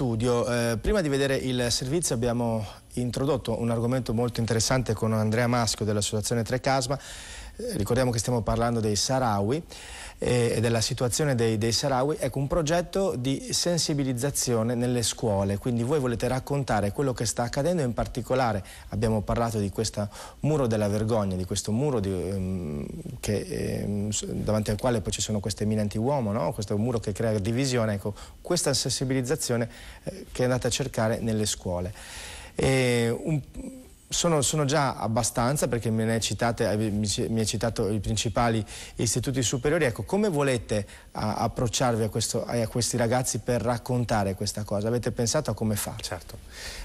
studio. Eh, prima di vedere il servizio abbiamo introdotto un argomento molto interessante con Andrea Maschio dell'Associazione Trecasma ricordiamo che stiamo parlando dei Sahrawi eh, e della situazione dei, dei Sahrawi, ecco un progetto di sensibilizzazione nelle scuole, quindi voi volete raccontare quello che sta accadendo, in particolare abbiamo parlato di questo muro della vergogna, di questo muro di, ehm, che, ehm, davanti al quale poi ci sono queste eminenti anti-uomo, no? questo muro che crea divisione, ecco questa sensibilizzazione eh, che andate a cercare nelle scuole. E un, sono, sono, già abbastanza perché me citate, mi, mi, citato i principali istituti superiori. Ecco, come volete a, approcciarvi a, questo, a, questi ragazzi per raccontare questa cosa? Avete pensato a come farlo? Certo.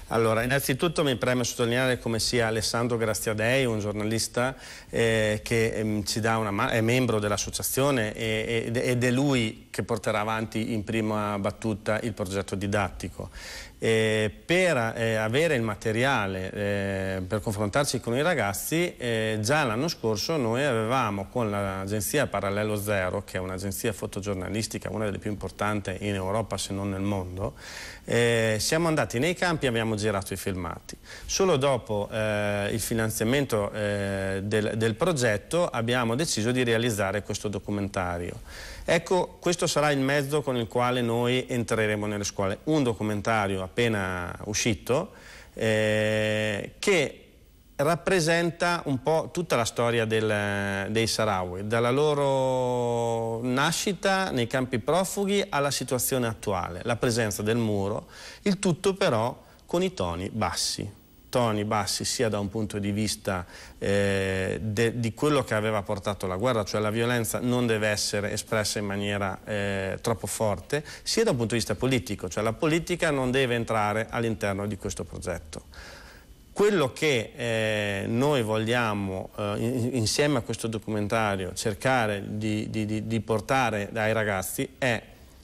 Allora, innanzitutto mi preme sottolineare come sia Alessandro Graziadei, un giornalista eh, che eh, ci dà una è membro dell'associazione ed è lui che porterà avanti in prima battuta il progetto didattico. Eh, per eh, avere il materiale eh, per confrontarci con i ragazzi, eh, già l'anno scorso noi avevamo con l'agenzia Parallelo Zero, che è un'agenzia fotogiornalistica, una delle più importanti in Europa se non nel mondo, eh, siamo andati nei campi e abbiamo girato i filmati. Solo dopo eh, il finanziamento del, del progetto abbiamo deciso di realizzare questo documentario. Ecco, questo sarà il mezzo con il quale noi entreremo nelle scuole. Un documentario appena uscito eh, che rappresenta un po' tutta la storia del, dei Sarawi, dalla loro nascita nei campi profughi alla situazione attuale, la presenza del muro, il tutto però con i toni bassi toni bassi sia da un punto di vista eh, de, di quello che aveva portato la guerra, cioè la violenza non deve essere espressa in maniera eh, troppo forte, sia da un punto di vista politico, cioè la politica non deve entrare all'interno di questo progetto. Quello che eh, noi vogliamo eh, insieme a questo documentario cercare di, di, di portare dai ragazzi è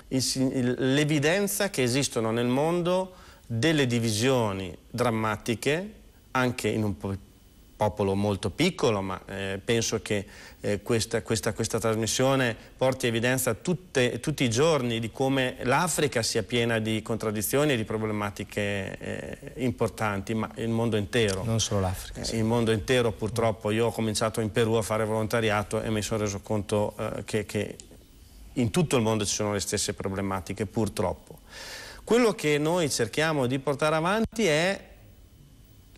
l'evidenza che esistono nel mondo delle divisioni drammatiche anche in un popolo molto piccolo, ma eh, penso che eh, questa, questa, questa, trasmissione porti evidenza tutte, tutti i giorni di come l'Africa sia piena di contraddizioni e di problematiche eh, importanti, ma il mondo intero. Non solo l'Africa. Sì. Eh, il mondo intero purtroppo, io ho cominciato in Perù a fare volontariato e mi sono reso conto eh, che, che in tutto il mondo ci sono le stesse problematiche, purtroppo. Quello che noi cerchiamo di portare avanti è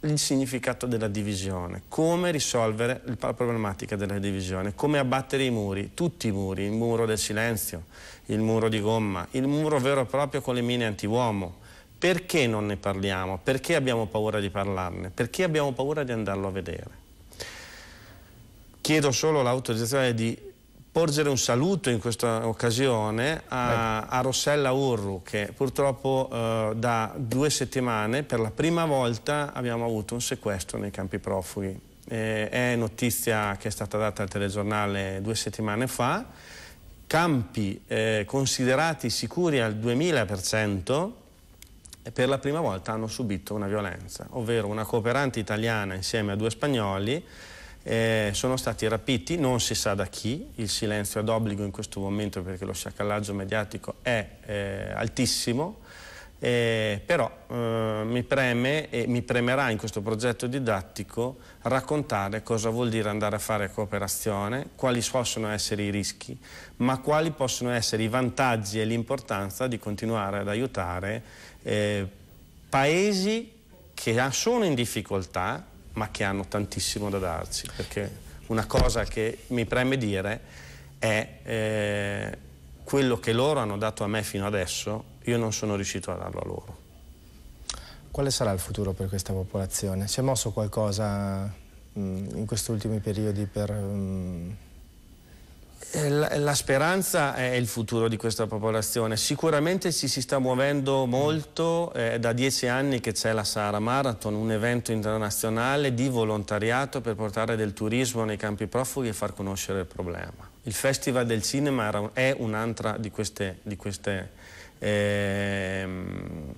il significato della divisione, come risolvere la problematica della divisione, come abbattere i muri, tutti i muri, il muro del silenzio, il muro di gomma, il muro vero e proprio con le mine antiuomo. Perché non ne parliamo? Perché abbiamo paura di parlarne? Perché abbiamo paura di andarlo a vedere? Chiedo solo l'autorizzazione di porgere un saluto in questa occasione a, a Rossella Urru che purtroppo eh, da due settimane per la prima volta abbiamo avuto un sequestro nei campi profughi. Eh, è notizia che è stata data al telegiornale due settimane fa, campi eh, considerati sicuri al 2000% per la prima volta hanno subito una violenza, ovvero una cooperante italiana insieme a due spagnoli eh, sono stati rapiti, non si sa da chi, il silenzio è d'obbligo in questo momento perché lo sciacallaggio mediatico è eh, altissimo, eh, però eh, mi preme e mi premerà in questo progetto didattico raccontare cosa vuol dire andare a fare cooperazione, quali possono essere i rischi, ma quali possono essere i vantaggi e l'importanza di continuare ad aiutare eh, paesi che sono in difficoltà ma che hanno tantissimo da darci, perché una cosa che mi preme dire è eh, quello che loro hanno dato a me fino adesso, io non sono riuscito a darlo a loro. Quale sarà il futuro per questa popolazione? Si è mosso qualcosa mh, mm, in questi ultimi periodi per... Mh mm, eh, la speranza è il futuro di questa popolazione. Sicuramente ci si sta muovendo molto, eh, è da dieci anni che c'è la Sahara Marathon, un evento internazionale di volontariato per portare del turismo nei campi profughi e far conoscere il problema. Il Festival del Cinema è un'altra di, di, eh,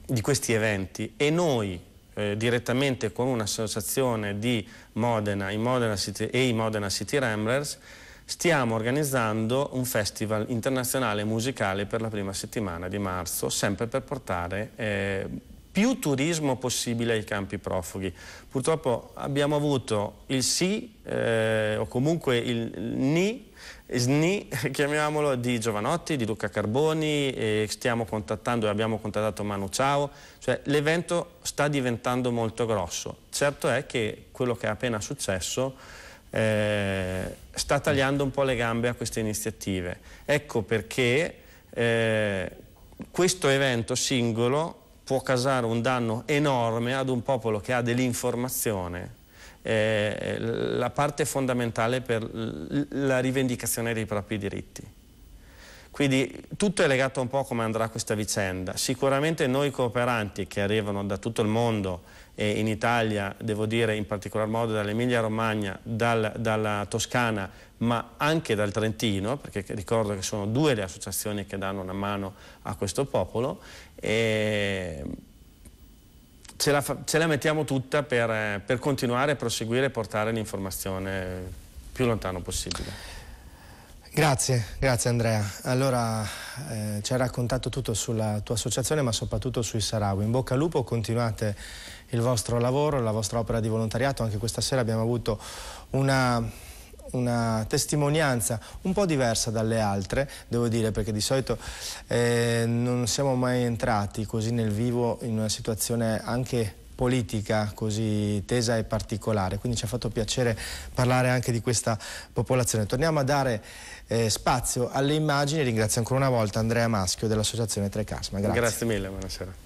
di questi eventi e noi eh, direttamente con un'associazione di Modena, i Modena City, e i Modena City Ramblers stiamo organizzando un festival internazionale musicale per la prima settimana di marzo, sempre per portare eh, più turismo possibile ai campi profughi. Purtroppo abbiamo avuto il sì, eh, o comunque il ni, SNI, chiamiamolo, di Giovanotti, di Luca Carboni, e stiamo contattando e abbiamo contattato Manu Ciao, cioè l'evento sta diventando molto grosso. Certo è che quello che è appena successo eh, sta tagliando un po' le gambe a queste iniziative. Ecco perché eh, questo evento singolo può causare un danno enorme ad un popolo che ha dell'informazione, eh, la parte fondamentale per la rivendicazione dei propri diritti. Quindi tutto è legato un po' a come andrà questa vicenda. Sicuramente noi cooperanti che arrivano da tutto il mondo e in Italia, devo dire in particolar modo dall'Emilia Romagna, dal, dalla Toscana, ma anche dal Trentino, perché ricordo che sono due le associazioni che danno una mano a questo popolo, e ce, la, ce la mettiamo tutta per, per continuare, proseguire e portare l'informazione più lontano possibile. Grazie, grazie Andrea. Allora, eh, ci hai raccontato tutto sulla tua associazione ma soprattutto sui Sarawi. In bocca al lupo, continuate il vostro lavoro, la vostra opera di volontariato. Anche questa sera abbiamo avuto una, una testimonianza un po' diversa dalle altre, devo dire, perché di solito eh, non siamo mai entrati così nel vivo in una situazione anche politica così tesa e particolare, quindi ci ha fatto piacere parlare anche di questa popolazione. Torniamo a dare eh, spazio alle immagini, ringrazio ancora una volta Andrea Maschio dell'Associazione Trecasma. Grazie. Grazie mille, buonasera.